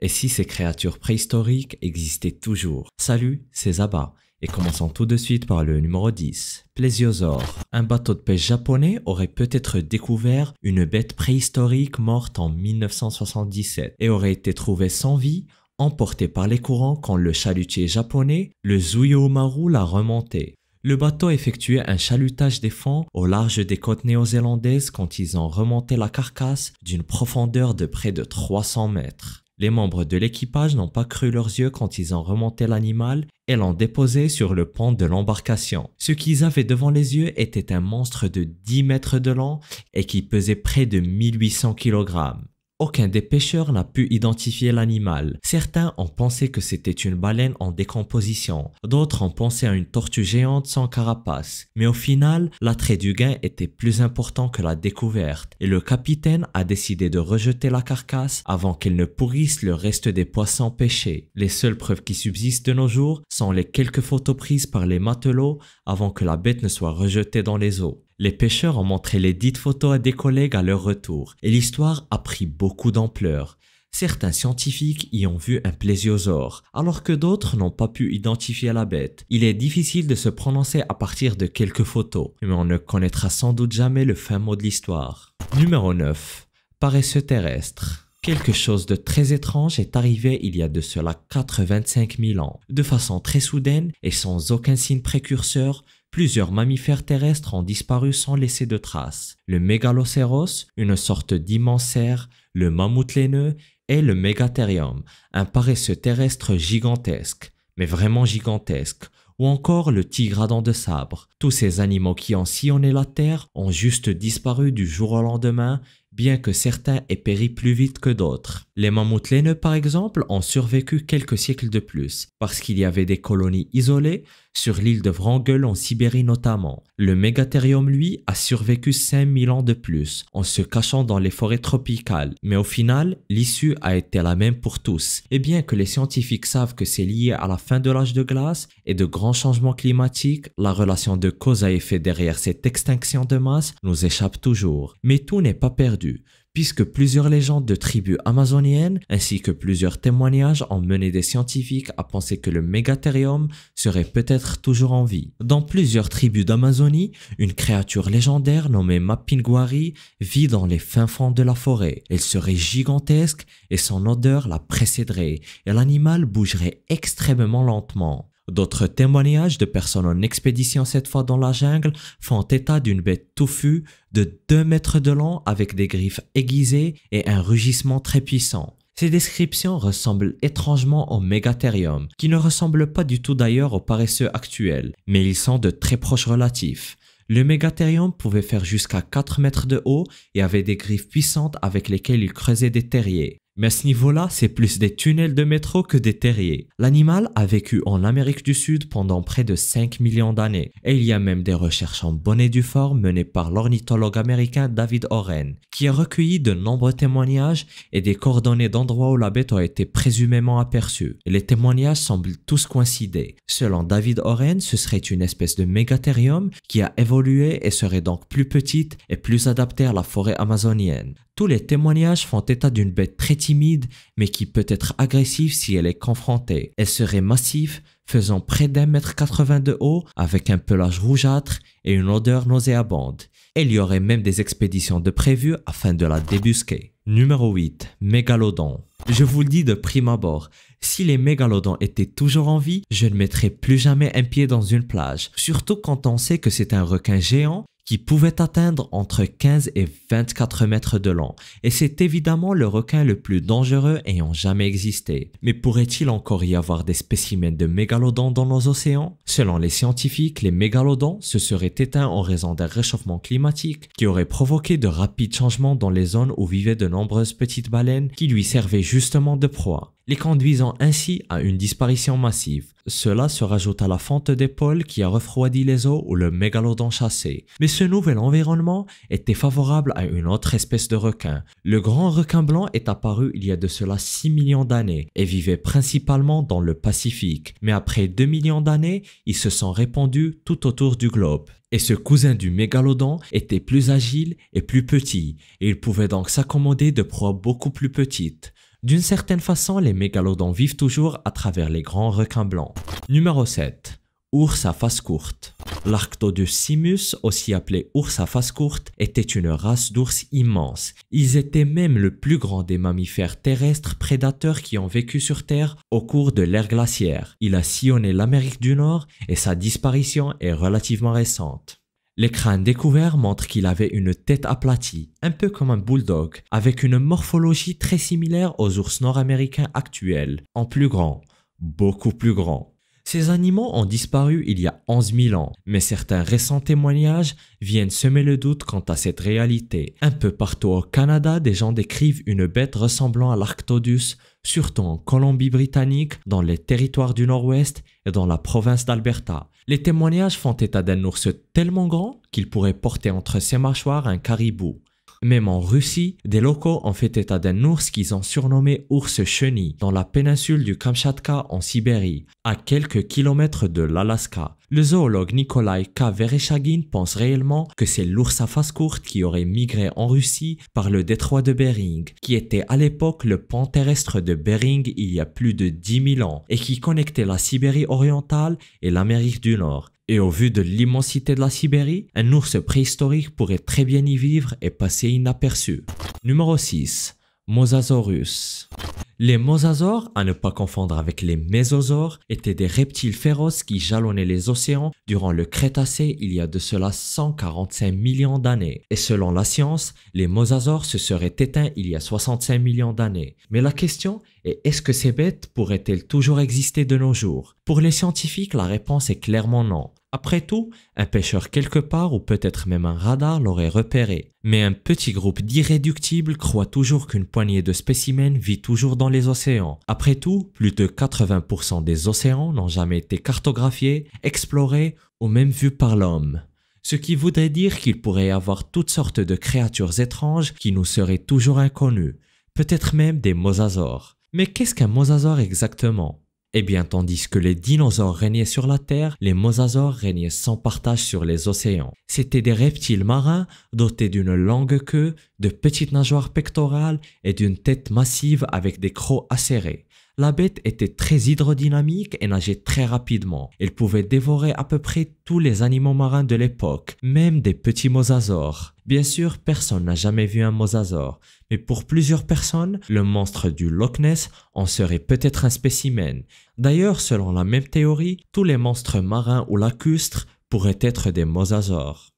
Et si ces créatures préhistoriques existaient toujours Salut, c'est Zaba. Et commençons tout de suite par le numéro 10. Plésiosaure. Un bateau de pêche japonais aurait peut-être découvert une bête préhistorique morte en 1977 et aurait été trouvé sans vie, emportée par les courants quand le chalutier japonais, le Zuyomaru, l'a remonté. Le bateau effectuait un chalutage des fonds au large des côtes néo-zélandaises quand ils ont remonté la carcasse d'une profondeur de près de 300 mètres. Les membres de l'équipage n'ont pas cru leurs yeux quand ils ont remonté l'animal et l'ont déposé sur le pont de l'embarcation. Ce qu'ils avaient devant les yeux était un monstre de 10 mètres de long et qui pesait près de 1800 kg. Aucun des pêcheurs n'a pu identifier l'animal. Certains ont pensé que c'était une baleine en décomposition, d'autres ont pensé à une tortue géante sans carapace. Mais au final, l'attrait du gain était plus important que la découverte, et le capitaine a décidé de rejeter la carcasse avant qu'elle ne pourrisse le reste des poissons pêchés. Les seules preuves qui subsistent de nos jours sont les quelques photos prises par les matelots avant que la bête ne soit rejetée dans les eaux. Les pêcheurs ont montré les dites photos à des collègues à leur retour et l'histoire a pris beaucoup d'ampleur. Certains scientifiques y ont vu un plésiosaure, alors que d'autres n'ont pas pu identifier la bête. Il est difficile de se prononcer à partir de quelques photos, mais on ne connaîtra sans doute jamais le fin mot de l'histoire. Numéro 9. Paresseux terrestre. Quelque chose de très étrange est arrivé il y a de cela 85 000 ans. De façon très soudaine et sans aucun signe précurseur, Plusieurs mammifères terrestres ont disparu sans laisser de traces. Le mégalocéros, une sorte d'immensaire, le mammouth laineux et le mégatherium, un paresseux terrestre gigantesque, mais vraiment gigantesque, ou encore le tigre à dents de sabre. Tous ces animaux qui ont sillonné la Terre ont juste disparu du jour au lendemain bien que certains aient péri plus vite que d'autres. Les mammouths laineux, par exemple, ont survécu quelques siècles de plus, parce qu'il y avait des colonies isolées, sur l'île de Wrangel en Sibérie notamment. Le mégathérium, lui, a survécu 5000 ans de plus en se cachant dans les forêts tropicales, mais au final, l'issue a été la même pour tous. Et bien que les scientifiques savent que c'est lié à la fin de l'âge de glace et de grands changements climatiques, la relation de cause à effet derrière cette extinction de masse nous échappe toujours. Mais tout n'est pas perdu puisque plusieurs légendes de tribus amazoniennes ainsi que plusieurs témoignages ont mené des scientifiques à penser que le mégatherium serait peut-être toujours en vie. Dans plusieurs tribus d'Amazonie, une créature légendaire nommée Mapinguari vit dans les fins fonds de la forêt. Elle serait gigantesque et son odeur la précéderait et l'animal bougerait extrêmement lentement. D'autres témoignages de personnes en expédition cette fois dans la jungle font état d'une bête touffue de 2 mètres de long avec des griffes aiguisées et un rugissement très puissant. Ces descriptions ressemblent étrangement au Megatherium, qui ne ressemble pas du tout d'ailleurs aux paresseux actuels, mais ils sont de très proches relatifs. Le Megatherium pouvait faire jusqu'à 4 mètres de haut et avait des griffes puissantes avec lesquelles il creusait des terriers. Mais à ce niveau-là, c'est plus des tunnels de métro que des terriers. L'animal a vécu en Amérique du Sud pendant près de 5 millions d'années, et il y a même des recherches en bonnet du fort menées par l'ornithologue américain David Oren, qui a recueilli de nombreux témoignages et des coordonnées d'endroits où la bête a été présumément aperçue. les témoignages semblent tous coïncider. Selon David Oren, ce serait une espèce de mégatherium qui a évolué et serait donc plus petite et plus adaptée à la forêt amazonienne. Tous les témoignages font état d'une bête très timide, mais qui peut être agressive si elle est confrontée. Elle serait massive, faisant près d'un mètre 80 de haut, avec un pelage rougeâtre et une odeur nauséabonde. il y aurait même des expéditions de prévues afin de la débusquer. Numéro 8. Mégalodon. Je vous le dis de prime abord, si les mégalodons étaient toujours en vie, je ne mettrais plus jamais un pied dans une plage, surtout quand on sait que c'est un requin géant qui pouvait atteindre entre 15 et 24 mètres de long, et c'est évidemment le requin le plus dangereux ayant jamais existé. Mais pourrait-il encore y avoir des spécimens de mégalodons dans nos océans Selon les scientifiques, les mégalodons se seraient éteints en raison d'un réchauffement climatique qui aurait provoqué de rapides changements dans les zones où vivaient de nombreuses petites baleines qui lui servaient justement de proie les conduisant ainsi à une disparition massive. Cela se rajoute à la fente des pôles qui a refroidi les eaux ou le mégalodon chassé. Mais ce nouvel environnement était favorable à une autre espèce de requin. Le grand requin blanc est apparu il y a de cela 6 millions d'années et vivait principalement dans le Pacifique. Mais après 2 millions d'années, il se sont répandus tout autour du globe et ce cousin du mégalodon était plus agile et plus petit, et il pouvait donc s'accommoder de proies beaucoup plus petites. D'une certaine façon, les mégalodons vivent toujours à travers les grands requins blancs. Numéro 7. Ours à face courte. L'arctodus simus, aussi appelé ours à face courte, était une race d'ours immense. Ils étaient même le plus grand des mammifères terrestres prédateurs qui ont vécu sur Terre au cours de l'ère glaciaire. Il a sillonné l'Amérique du Nord et sa disparition est relativement récente. Les crânes découverts montrent qu'il avait une tête aplatie, un peu comme un bulldog, avec une morphologie très similaire aux ours nord-américains actuels, en plus grand, beaucoup plus grand. Ces animaux ont disparu il y a 11 000 ans, mais certains récents témoignages viennent semer le doute quant à cette réalité. Un peu partout au Canada, des gens décrivent une bête ressemblant à l'arctodus, surtout en Colombie-Britannique, dans les territoires du Nord-Ouest et dans la province d'Alberta, les témoignages font état d'un ours tellement grand qu'il pourrait porter entre ses mâchoires un caribou, même en Russie, des locaux ont fait état d'un ours qu'ils ont surnommé ours chenille dans la péninsule du Kamchatka en Sibérie, à quelques kilomètres de l'Alaska. Le zoologue Nikolai K. Vereshagin pense réellement que c'est l'ours à face courte qui aurait migré en Russie par le détroit de Bering, qui était à l'époque le pont terrestre de Bering il y a plus de 10 000 ans et qui connectait la Sibérie orientale et l'Amérique du Nord. Et au vu de l'immensité de la Sibérie, un ours préhistorique pourrait très bien y vivre et passer inaperçu. Numéro 6. Mosasaurus. Les mosasaures, à ne pas confondre avec les mésosaures, étaient des reptiles féroces qui jalonnaient les océans durant le Crétacé il y a de cela 145 millions d'années. Et selon la science, les mosasaures se seraient éteints il y a 65 millions d'années. Mais la question est est-ce que ces bêtes pourraient-elles toujours exister de nos jours Pour les scientifiques, la réponse est clairement non. Après tout, un pêcheur quelque part ou peut-être même un radar l'aurait repéré. Mais un petit groupe d'irréductibles croit toujours qu'une poignée de spécimens vit toujours dans les océans. Après tout, plus de 80% des océans n'ont jamais été cartographiés, explorés ou même vus par l'homme. Ce qui voudrait dire qu'il pourrait y avoir toutes sortes de créatures étranges qui nous seraient toujours inconnues, peut-être même des mosasaures. Mais qu'est-ce qu'un mosasaure exactement eh bien, tandis que les dinosaures régnaient sur la Terre, les mosasaures régnaient sans partage sur les océans. C'étaient des reptiles marins dotés d'une longue queue, de petites nageoires pectorales et d'une tête massive avec des crocs acérés. La bête était très hydrodynamique et nageait très rapidement. Elle pouvait dévorer à peu près tous les animaux marins de l'époque, même des petits mosasaures. Bien sûr, personne n'a jamais vu un mosasaure, mais pour plusieurs personnes, le monstre du Loch Ness en serait peut-être un spécimen. D'ailleurs, selon la même théorie, tous les monstres marins ou lacustres pourraient être des mosasaures.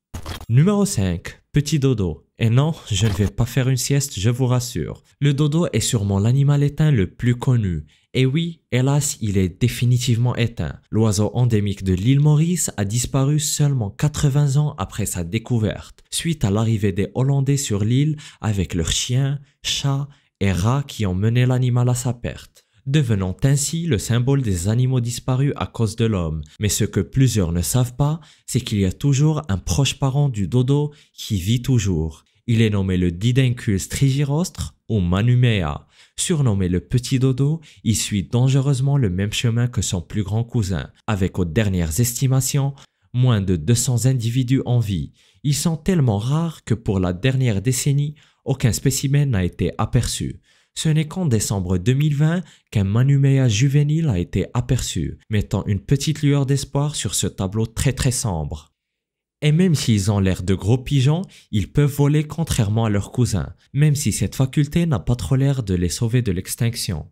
Numéro 5. Petit dodo. Et non, je ne vais pas faire une sieste, je vous rassure. Le dodo est sûrement l'animal éteint le plus connu. Et oui, hélas, il est définitivement éteint. L'oiseau endémique de l'île Maurice a disparu seulement 80 ans après sa découverte, suite à l'arrivée des Hollandais sur l'île avec leurs chiens, chats et rats qui ont mené l'animal à sa perte devenant ainsi le symbole des animaux disparus à cause de l'homme. Mais ce que plusieurs ne savent pas, c'est qu'il y a toujours un proche parent du dodo qui vit toujours. Il est nommé le Didenculus Trigirostre ou Manumea. Surnommé le petit dodo, il suit dangereusement le même chemin que son plus grand cousin, avec aux dernières estimations, moins de 200 individus en vie. Ils sont tellement rares que pour la dernière décennie, aucun spécimen n'a été aperçu. Ce n'est qu'en décembre 2020 qu'un Manumea juvénile a été aperçu, mettant une petite lueur d'espoir sur ce tableau très très sombre. Et même s'ils ont l'air de gros pigeons, ils peuvent voler contrairement à leurs cousins, même si cette faculté n'a pas trop l'air de les sauver de l'extinction.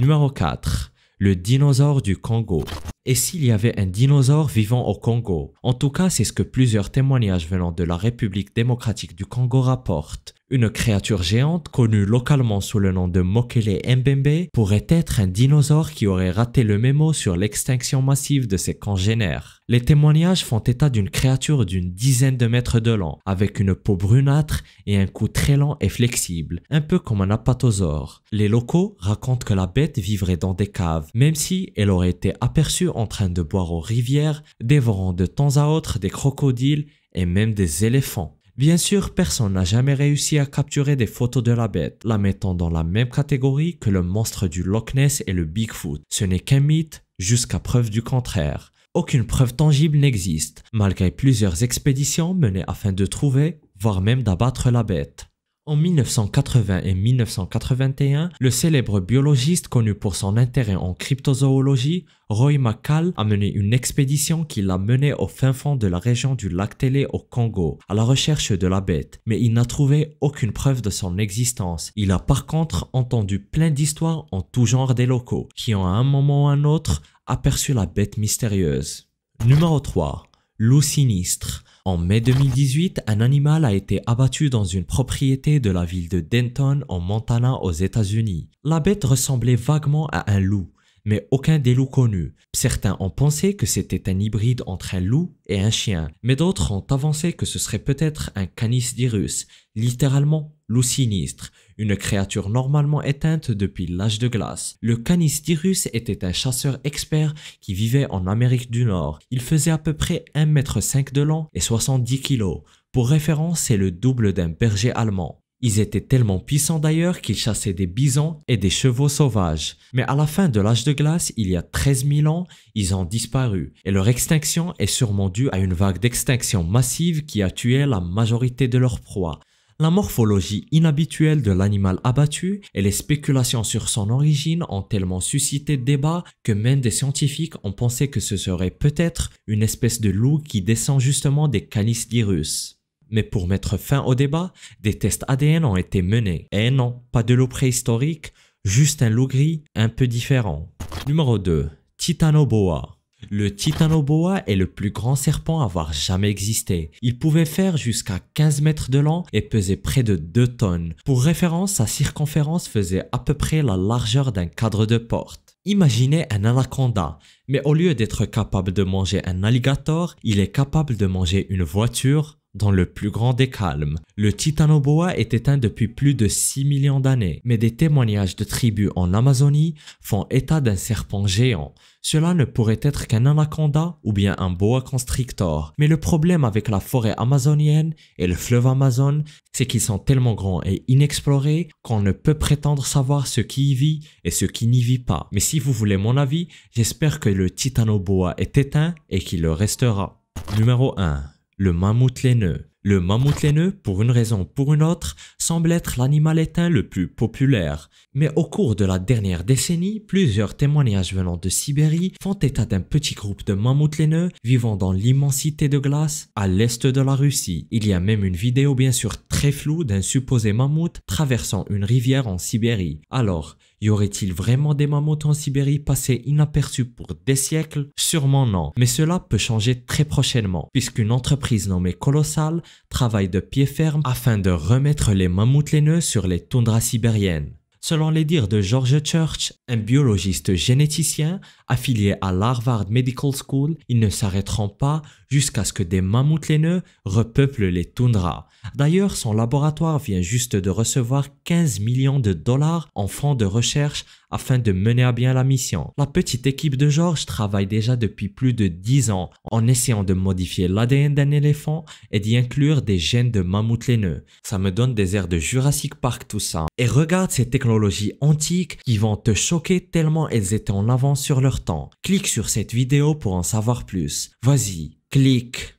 Numéro 4. Le dinosaure du Congo. Et s'il y avait un dinosaure vivant au Congo En tout cas, c'est ce que plusieurs témoignages venant de la République démocratique du Congo rapportent. Une créature géante connue localement sous le nom de Mokele Mbembe pourrait être un dinosaure qui aurait raté le mémo sur l'extinction massive de ses congénères. Les témoignages font état d'une créature d'une dizaine de mètres de long, avec une peau brunâtre et un cou très lent et flexible, un peu comme un apatosaure. Les locaux racontent que la bête vivrait dans des caves, même si elle aurait été aperçue en train de boire aux rivières, dévorant de temps à autre des crocodiles et même des éléphants. Bien sûr, personne n'a jamais réussi à capturer des photos de la bête, la mettant dans la même catégorie que le monstre du Loch Ness et le Bigfoot. Ce n'est qu'un mythe, jusqu'à preuve du contraire. Aucune preuve tangible n'existe, malgré plusieurs expéditions menées afin de trouver, voire même d'abattre la bête. En 1980 et 1981, le célèbre biologiste connu pour son intérêt en cryptozoologie, Roy McCall, a mené une expédition qui l'a mené au fin fond de la région du lac Télé au Congo, à la recherche de la bête, mais il n'a trouvé aucune preuve de son existence. Il a par contre entendu plein d'histoires en tout genre des locaux, qui ont à un moment ou à un autre aperçu la bête mystérieuse. Numéro 3. Loup sinistre. En mai 2018, un animal a été abattu dans une propriété de la ville de Denton en Montana aux États-Unis. La bête ressemblait vaguement à un loup mais aucun des loups connus. Certains ont pensé que c'était un hybride entre un loup et un chien, mais d'autres ont avancé que ce serait peut-être un canis d'Irus, littéralement loup sinistre, une créature normalement éteinte depuis l'âge de glace. Le Canis d'Irus était un chasseur expert qui vivait en Amérique du Nord. Il faisait à peu près 1,5 m de long et 70 kg. Pour référence, c'est le double d'un berger allemand. Ils étaient tellement puissants d'ailleurs qu'ils chassaient des bisons et des chevaux sauvages. Mais à la fin de l'âge de glace, il y a 13 000 ans, ils ont disparu et leur extinction est sûrement due à une vague d'extinction massive qui a tué la majorité de leurs proies. La morphologie inhabituelle de l'animal abattu et les spéculations sur son origine ont tellement suscité débat que même des scientifiques ont pensé que ce serait peut-être une espèce de loup qui descend justement des canis d'Irus. Mais pour mettre fin au débat, des tests ADN ont été menés. Et non, pas de loup préhistorique, juste un loup gris un peu différent. Numéro 2. Titanoboa. Le Titanoboa est le plus grand serpent à avoir jamais existé. Il pouvait faire jusqu'à 15 mètres de long et pesait près de 2 tonnes. Pour référence, sa circonférence faisait à peu près la largeur d'un cadre de porte. Imaginez un anaconda, mais au lieu d'être capable de manger un alligator, il est capable de manger une voiture, dans le plus grand des calmes, le titanoboa est éteint depuis plus de 6 millions d'années, mais des témoignages de tribus en Amazonie font état d'un serpent géant. Cela ne pourrait être qu'un anaconda ou bien un boa constrictor, mais le problème avec la forêt amazonienne et le fleuve Amazon, c'est qu'ils sont tellement grands et inexplorés qu'on ne peut prétendre savoir ce qui y vit et ce qui n'y vit pas. Mais si vous voulez mon avis, j'espère que le titanoboa est éteint et qu'il le restera. Numéro 1 le mammouth laineux. Le mammouth laineux, pour une raison ou pour une autre, semble être l'animal éteint le plus populaire. Mais au cours de la dernière décennie, plusieurs témoignages venant de Sibérie font état d'un petit groupe de mammouths laineux vivant dans l'immensité de glace à l'est de la Russie. Il y a même une vidéo bien sûr très floue d'un supposé mammouth traversant une rivière en Sibérie. Alors, y aurait-il vraiment des mammouths en Sibérie passés inaperçus pour des siècles Sûrement non, mais cela peut changer très prochainement, puisqu'une entreprise nommée Colossal travaille de pied ferme afin de remettre les mammouths laineux sur les toundras sibériennes. Selon les dires de George Church, un biologiste généticien affilié à l'Harvard Medical School, ils ne s'arrêteront pas jusqu'à ce que des mammouths laineux repeuplent les toundras. D'ailleurs, son laboratoire vient juste de recevoir 15 millions de dollars en fonds de recherche afin de mener à bien la mission. La petite équipe de George travaille déjà depuis plus de 10 ans en essayant de modifier l'ADN d'un éléphant et d'y inclure des gènes de mammouth laineux. Ça me donne des airs de Jurassic Park tout ça. Et regarde ces technologies antiques qui vont te choquer tellement elles étaient en avance sur leur temps. Clique sur cette vidéo pour en savoir plus. Vas-y, Klick.